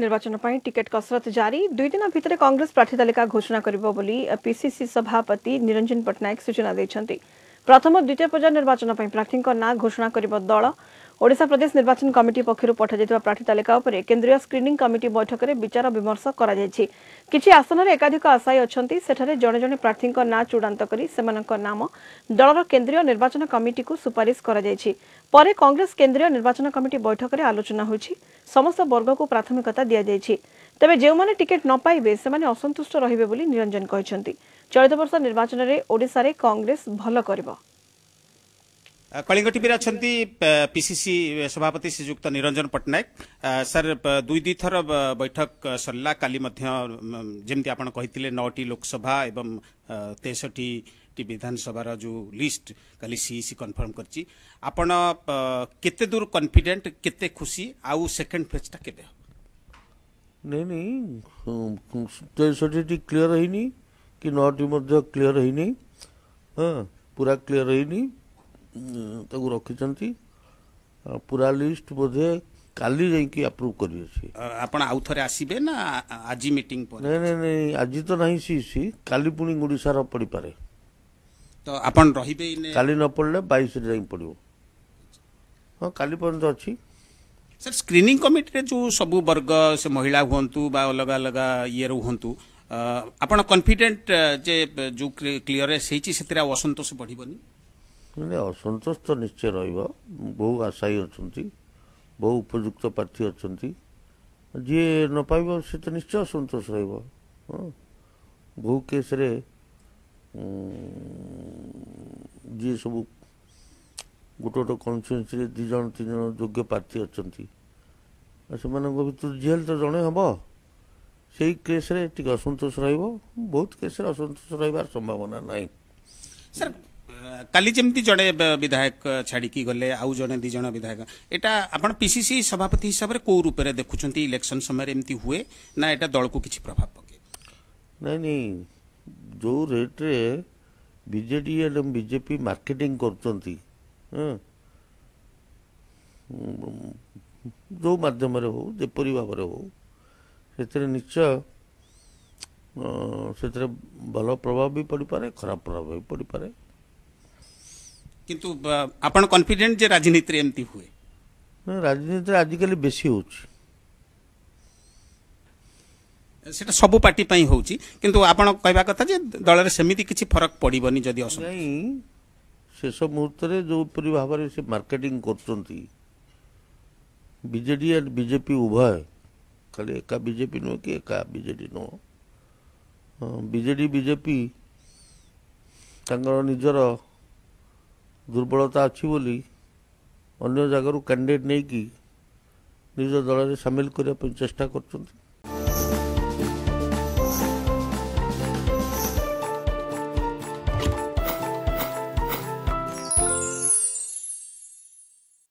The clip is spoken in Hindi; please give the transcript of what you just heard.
ନିର୍ବାଚନ ପାଇଁ ଟିକେଟ୍ କସରତ ଜାରି ଦୁଇ ଦିନ ଭିତରେ କଂଗ୍ରେସ ପ୍ରାର୍ଥୀ ତାଲିକା ଘୋଷଣା କରିବ ବୋଲି ପିସିସି ସଭାପତି ନିରଞ୍ଜନ ପଟ୍ଟନାୟକ ସୂଚନା ଦେଇଛନ୍ତି ପ୍ରଥମ ଦ୍ୱିତୀୟ ପର୍ଯ୍ୟାୟ ନିର୍ବାଚନ ପାଇଁ ପ୍ରାର୍ଥୀଙ୍କ ନାଁ ଘୋଷଣା କରିବ ଦଳ ଓଡ଼ିଶା ପ୍ରଦେଶ ନିର୍ବାଚନ କମିଟି ପକ୍ଷରୁ ପଠାଯାଇଥିବା ପ୍ରାର୍ଥୀ ତାଲିକା ଉପରେ କେନ୍ଦ୍ରୀୟ ସ୍କ୍ରିନିଂ କମିଟି ବୈଠକରେ ବିଚାର ବିମର୍ଶ କରାଯାଇଛି କିଛି ଆସନରେ ଏକାଧିକ ଆଶାୟୀ ଅଛନ୍ତି ସେଠାରେ ଜଣେ ଜଣେ ପ୍ରାର୍ଥୀଙ୍କ ନାଁ ଚୂଡ଼ାନ୍ତ କରି ସେମାନଙ୍କ ନାମ ଦଳର କେନ୍ଦ୍ରୀୟ ନିର୍ବାଚନ କମିଟିକୁ ସୁପାରିଶ କରାଯାଇଛି ପରେ କଂଗ୍ରେସ କେନ୍ଦ୍ରୀୟ ନିର୍ବାଚନ କମିଟି ବୈଠକରେ ଆଲୋଚନା ହୋଇଛି ସମସ୍ତ ବର୍ଗକୁ ପ୍ରାଥମିକତା ଦିଆଯାଇଛି ତେବେ ଯେଉଁମାନେ ଟିକେଟ୍ ନ ପାଇବେ ସେମାନେ ଅସନ୍ତୁଷ୍ଟ ରହିବେ ବୋଲି ନିରଞ୍ଜନ କହିଛନ୍ତି ଚଳିତ ବର୍ଷ ନିର୍ବାଚନରେ ଓଡ଼ିଶାରେ କଂଗ୍ରେସ ଭଲ କରିବ कलिंग टीवी अच्छा पीसीसी सभापति श्रीजुक्त निरंजन पट्टनायक सर दुई दुई थर बैठक सरला काली जमी आप नौटी लोकसभा एवं तेसठी विधानसभा जो लिस्ट काली सीईसी कनफर्म करते दूर कन्फिडेन्ट के खुशी आउ सेकेंड फेजटा के नहीं तेसठी क्लीयर होनी कि नौटी क्लीयर होनी पूरा क्लीयर होनी ତାକୁ ରଖିଛନ୍ତି ପୁରା ଲିଷ୍ଟ ବୋଧେ କାଲି ଯାଇକି ଆପ୍ରୁଭ୍ କରିଅଛି ଆପଣ ଆଉ ଥରେ ଆସିବେ ନା ଆଜି ମିଟିଂ ପରେ ନାଇଁ ନାଇଁ ନାଇଁ ଆଜି ତ ନାହିଁ ସି ସି କାଲି ପୁଣି ଓଡ଼ିଶାର ପଡ଼ିପାରେ ତ ଆପଣ ରହିବେ କାଲି ନ ପଡ଼ିଲେ ବାଇଶରେ ଯାଇ ପଡ଼ିବ ହଁ କାଲି ପର୍ଯ୍ୟନ୍ତ ଅଛି ସାର୍ ସ୍କ୍ରିନିଂ କମିଟିରେ ଯେଉଁ ସବୁ ବର୍ଗ ସେ ମହିଳା ହୁଅନ୍ତୁ ବା ଅଲଗା ଅଲଗା ଇଏରେ ହୁଅନ୍ତୁ ଆପଣ କନଫିଡେଣ୍ଟ ଯେ ଯେଉଁ କ୍ଲିୟରେନ୍ସ ହେଇଛି ସେଥିରେ ଆଉ ଅସନ୍ତୋଷ ବଢ଼ିବନି ନାଇଁ ଅସନ୍ତୋଷ ତ ନିଶ୍ଚୟ ରହିବ ବହୁ ଆଶାୟୀ ଅଛନ୍ତି ବହୁ ଉପଯୁକ୍ତ ପ୍ରାର୍ଥୀ ଅଛନ୍ତି ଯିଏ ନ ପାଇବ ସେ ତ ନିଶ୍ଚୟ ଅସନ୍ତୋଷ ରହିବ ବହୁ କେସ୍ରେ ଯିଏ ସବୁ ଗୋଟେ ଗୋଟେ କନଷ୍ଟିଚୁଏନ୍ସିରେ ଦୁଇ ଜଣ ତିନି ଜଣ ଯୋଗ୍ୟ ପ୍ରାର୍ଥୀ ଅଛନ୍ତି ସେମାନଙ୍କ ଭିତରୁ ଯିଏ ହେଲେ ତ ଜଣେ ହେବ ସେଇ କେସ୍ରେ ଟିକେ ଅସନ୍ତୋଷ ରହିବ ବହୁତ କେସ୍ରେ ଅସନ୍ତୋଷ ରହିବାର ସମ୍ଭାବନା ନାହିଁ ସାର୍ काली जमी जड़े विधायक छाड़ी गले आउ जड़े दिज विधायक यहाँ आप पीसीसी सभापति हिसाब से कौ रूप से देखुं इलेक्शन समय एमती हुए ना यहाँ दल को किसी प्रभाव पक नहीं नहीं जो रेट्रे बीजेडी एंड बीजेपी मार्केटिंग कर जो मध्यम होपरी भाव होते से भल प्रभाव भी पड़ पाए खराब प्रभाव भी पड़ पाए কিন্তু ଆପଣ କନଫିଡେଣ୍ଟ ଯେ ରାଜନୀତିରେ ଏମିତି ହୁଏ ରାଜନୀତିରେ ଆଜିକାଲି বেশি ହେଉଛି সেটা সব পার্টি পাই হচ্ছে কিন্তু আপনার কহা কথা যে দলের সেমিতি কিছু ফরক পড়বনি যদি অসুবিধা শেষ মুহূর্তে যেপরি ভাবে সে মার্কেটিং করছেন বিজেডি আর বিজেপি উভয় খালি একা বিজেপি নুহ কি একা বিজেডি নুহ বিজেডি বিজেপি তাঁর নিজের दुर्बलता अच्छी बोली अगर जगह कैंडिडेट नहीं कि निज दल सामिल करने चेष्टा कर